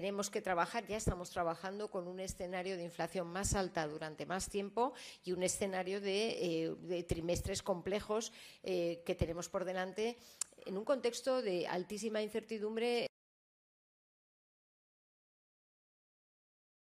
tenemos que trabajar, ya estamos trabajando con un escenario de inflación más alta durante más tiempo y un escenario de, eh, trimestres complejos eh, que tenemos por delante en un contexto de altísima incertidumbre.